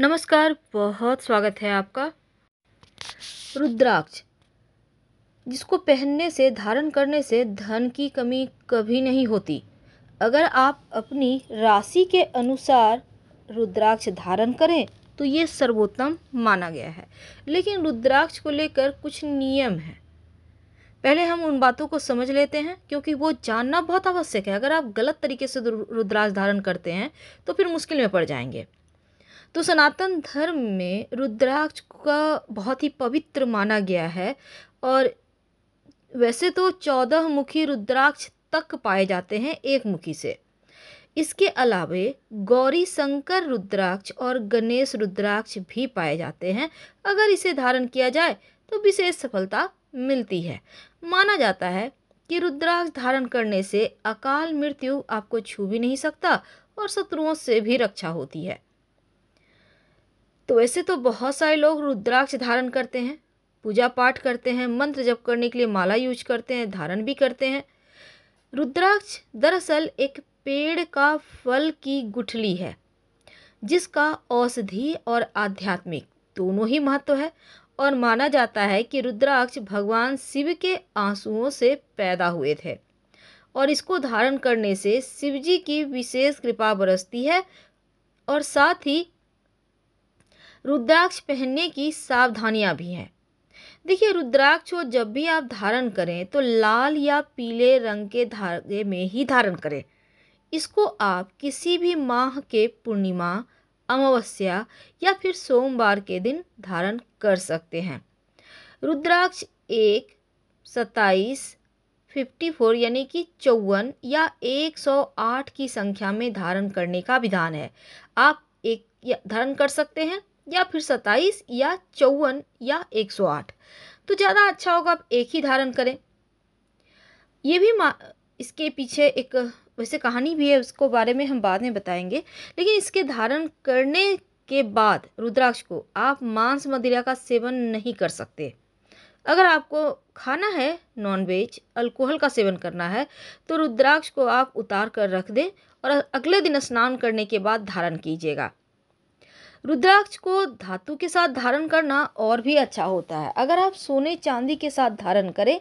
नमस्कार बहुत स्वागत है आपका रुद्राक्ष जिसको पहनने से धारण करने से धन की कमी कभी नहीं होती अगर आप अपनी राशि के अनुसार रुद्राक्ष धारण करें तो ये सर्वोत्तम माना गया है लेकिन रुद्राक्ष को लेकर कुछ नियम हैं पहले हम उन बातों को समझ लेते हैं क्योंकि वो जानना बहुत आवश्यक है अगर आप गलत तरीके से रुद्राक्ष धारण करते हैं तो फिर मुश्किल में पड़ जाएंगे तो सनातन धर्म में रुद्राक्ष का बहुत ही पवित्र माना गया है और वैसे तो चौदह मुखी रुद्राक्ष तक पाए जाते हैं एक मुखी से इसके अलावे गौरी शंकर रुद्राक्ष और गणेश रुद्राक्ष भी पाए जाते हैं अगर इसे धारण किया जाए तो विशेष सफलता मिलती है माना जाता है कि रुद्राक्ष धारण करने से अकाल मृत्यु आपको छू भी नहीं सकता और शत्रुओं से भी रक्षा होती है तो वैसे तो बहुत सारे लोग रुद्राक्ष धारण करते हैं पूजा पाठ करते हैं मंत्र जप करने के लिए माला यूज करते हैं धारण भी करते हैं रुद्राक्ष दरअसल एक पेड़ का फल की गुठली है जिसका औषधि और आध्यात्मिक दोनों ही महत्व है और माना जाता है कि रुद्राक्ष भगवान शिव के आंसुओं से पैदा हुए थे और इसको धारण करने से शिव जी की विशेष कृपा बरसती है और साथ ही रुद्राक्ष पहनने की सावधानियाँ भी हैं देखिए रुद्राक्ष को जब भी आप धारण करें तो लाल या पीले रंग के धागे में ही धारण करें इसको आप किसी भी माह के पूर्णिमा अमावस्या या फिर सोमवार के दिन धारण कर सकते हैं रुद्राक्ष एक सत्ताईस फिफ्टी फोर यानी कि चौवन या एक सौ आठ की संख्या में धारण करने का विधान है आप एक धारण कर सकते हैं या फिर सत्ताईस या चौवन या एक सौ आठ तो ज़्यादा अच्छा होगा आप एक ही धारण करें ये भी इसके पीछे एक वैसे कहानी भी है उसको बारे में हम बाद में बताएंगे लेकिन इसके धारण करने के बाद रुद्राक्ष को आप मांस मदिरा का सेवन नहीं कर सकते अगर आपको खाना है नॉनवेज अल्कोहल का सेवन करना है तो रुद्राक्ष को आप उतार कर रख दें और अगले दिन स्नान करने के बाद धारण कीजिएगा रुद्राक्ष को धातु के साथ धारण करना और भी अच्छा होता है अगर आप सोने चांदी के साथ धारण करें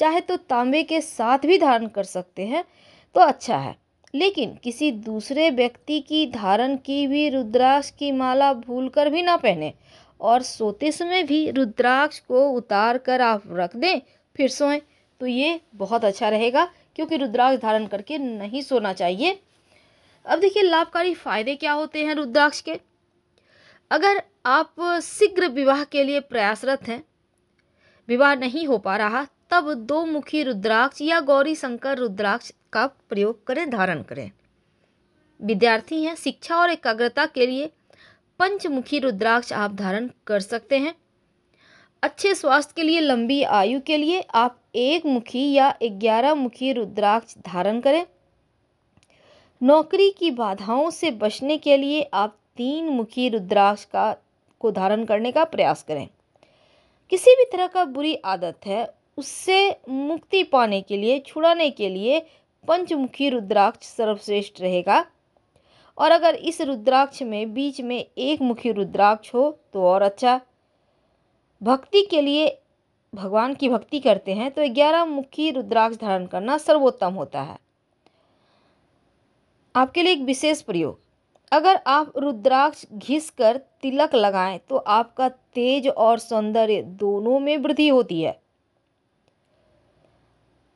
चाहे तो तांबे के साथ भी धारण कर सकते हैं तो अच्छा है लेकिन किसी दूसरे व्यक्ति की धारण की भी रुद्राक्ष की माला भूल कर भी ना पहने और सोते समय भी रुद्राक्ष को उतार कर आप रख दें फिर सोएं तो ये बहुत अच्छा रहेगा क्योंकि रुद्राक्ष धारण करके नहीं सोना चाहिए अब देखिए लाभकारी फ़ायदे क्या होते हैं रुद्राक्ष के अगर आप शीघ्र विवाह के लिए प्रयासरत हैं विवाह नहीं हो पा रहा तब दो मुखी रुद्राक्ष या गौरी शंकर रुद्राक्ष का प्रयोग करें धारण करें विद्यार्थी हैं शिक्षा और एकाग्रता के लिए पंचमुखी रुद्राक्ष आप धारण कर सकते हैं अच्छे स्वास्थ्य के लिए लंबी आयु के लिए आप एक मुखी या ग्यारह मुखी रुद्राक्ष धारण करें नौकरी की बाधाओं से बचने के लिए आप तीन मुखी रुद्राक्ष का को धारण करने का प्रयास करें किसी भी तरह का बुरी आदत है उससे मुक्ति पाने के लिए छुड़ाने के लिए पंचमुखी रुद्राक्ष सर्वश्रेष्ठ रहेगा और अगर इस रुद्राक्ष में बीच में एक मुखी रुद्राक्ष हो तो और अच्छा भक्ति के लिए भगवान की भक्ति करते हैं तो ग्यारह मुखी रुद्राक्ष धारण करना सर्वोत्तम होता है आपके लिए एक विशेष प्रयोग अगर आप रुद्राक्ष घिस कर तिलक लगाएं तो आपका तेज और सौंदर्य दोनों में वृद्धि होती है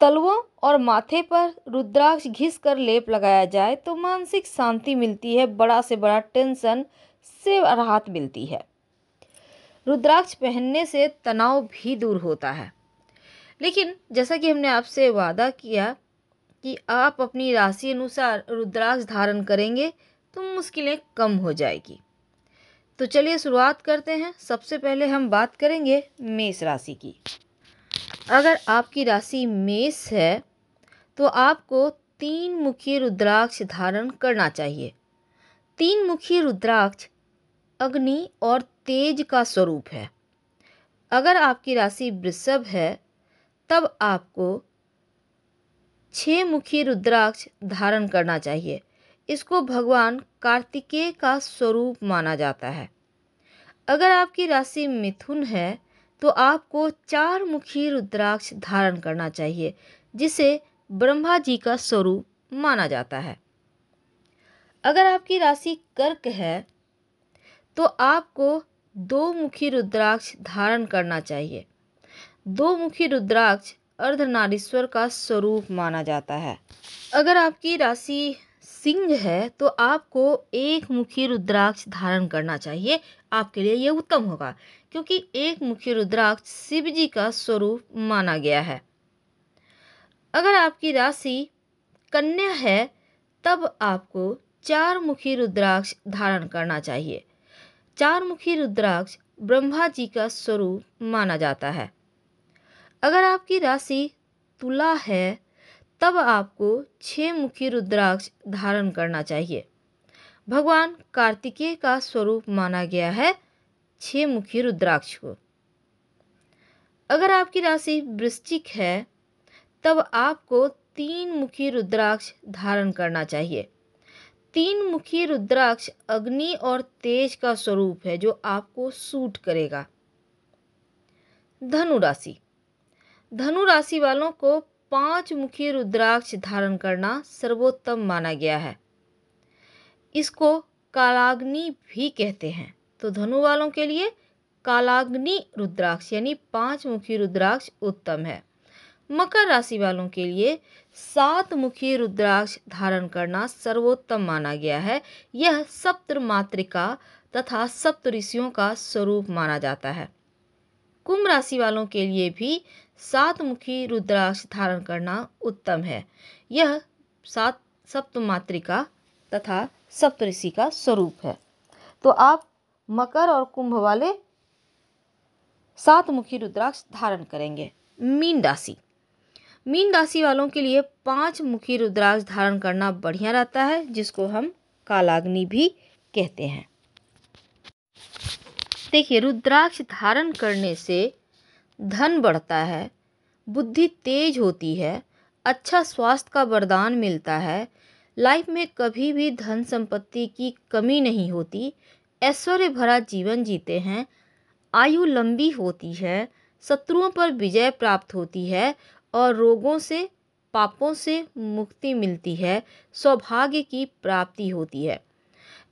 तलवों और माथे पर रुद्राक्ष घिस कर लेप लगाया जाए तो मानसिक शांति मिलती है बड़ा से बड़ा टेंशन से राहत मिलती है रुद्राक्ष पहनने से तनाव भी दूर होता है लेकिन जैसा कि हमने आपसे वादा किया कि आप अपनी राशि अनुसार रुद्राक्ष धारण करेंगे तो मुश्किलें कम हो जाएगी तो चलिए शुरुआत करते हैं सबसे पहले हम बात करेंगे मेष राशि की अगर आपकी राशि मेष है तो आपको तीन मुखी रुद्राक्ष धारण करना चाहिए तीन मुखी रुद्राक्ष अग्नि और तेज का स्वरूप है अगर आपकी राशि वृषभ है तब आपको छः मुखी रुद्राक्ष धारण करना चाहिए इसको भगवान कार्तिकेय का स्वरूप माना जाता है अगर आपकी राशि मिथुन है तो आपको चार मुखी रुद्राक्ष धारण करना चाहिए जिसे ब्रह्मा जी का स्वरूप माना जाता है अगर आपकी राशि कर्क है तो आपको दो मुखी रुद्राक्ष धारण करना चाहिए दो मुखी रुद्राक्ष अर्धनारीश्वर का स्वरूप माना जाता है अगर आपकी राशि सिंह है तो आपको एक मुखी रुद्राक्ष धारण करना चाहिए आपके लिए ये उत्तम होगा क्योंकि एक मुखी रुद्राक्ष शिव जी का स्वरूप माना गया है अगर आपकी राशि कन्या है तब आपको चार मुखी रुद्राक्ष धारण करना चाहिए चार मुखी रुद्राक्ष ब्रह्मा जी का स्वरूप माना जाता है अगर आपकी राशि तुला है तब आपको छह मुखी रुद्राक्ष धारण करना चाहिए भगवान कार्तिकेय का स्वरूप माना गया है छह मुखी रुद्राक्ष को अगर आपकी राशि वृश्चिक है तब आपको तीन मुखी रुद्राक्ष धारण करना चाहिए तीन मुखी रुद्राक्ष अग्नि और तेज का स्वरूप है जो आपको सूट करेगा धनु राशि धनु राशि वालों को पांच मुखी रुद्राक्ष धारण करना सर्वोत्तम माना गया है इसको कालाग्नि भी कहते हैं तो धनु वालों के लिए कालाग्नि रुद्राक्ष यानी पांच मुखी रुद्राक्ष उत्तम है मकर राशि वालों के लिए सात मुखी रुद्राक्ष धारण करना सर्वोत्तम माना गया है यह सप्त मातृका तथा सप्त ऋषियों का स्वरूप माना जाता है कुंभ राशि वालों के लिए भी सात मुखी रुद्राक्ष धारण करना उत्तम है यह सात सप्तमात्रिका तथा सप्तऋषि का स्वरूप है तो आप मकर और कुंभ वाले सात मुखी रुद्राक्ष धारण करेंगे मीन राशि मीन राशि वालों के लिए पांच मुखी रुद्राक्ष धारण करना बढ़िया रहता है जिसको हम कालाग्नि भी कहते हैं देखिए रुद्राक्ष धारण करने से धन बढ़ता है बुद्धि तेज होती है अच्छा स्वास्थ्य का वरदान मिलता है लाइफ में कभी भी धन संपत्ति की कमी नहीं होती ऐश्वर्य भरा जीवन जीते हैं आयु लंबी होती है शत्रुओं पर विजय प्राप्त होती है और रोगों से पापों से मुक्ति मिलती है सौभाग्य की प्राप्ति होती है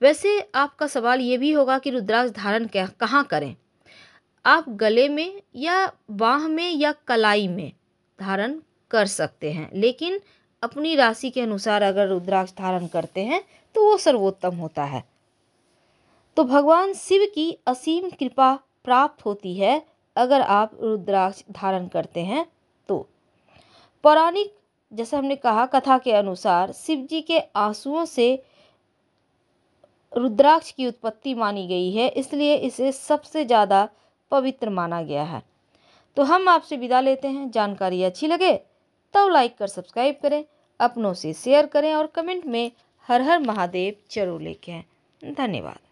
वैसे आपका सवाल ये भी होगा कि रुद्राक्ष धारण कहाँ करें आप गले में या बाह में या कलाई में धारण कर सकते हैं लेकिन अपनी राशि के अनुसार अगर रुद्राक्ष धारण करते हैं तो वो सर्वोत्तम होता है तो भगवान शिव की असीम कृपा प्राप्त होती है अगर आप रुद्राक्ष धारण करते हैं तो पौराणिक जैसे हमने कहा कथा के अनुसार शिव जी के आंसुओं से रुद्राक्ष की उत्पत्ति मानी गई है इसलिए इसे सबसे ज़्यादा पवित्र माना गया है तो हम आपसे विदा लेते हैं जानकारी अच्छी लगे तो लाइक कर सब्सक्राइब करें अपनों से शेयर करें और कमेंट में हर हर महादेव जरूर लिखें धन्यवाद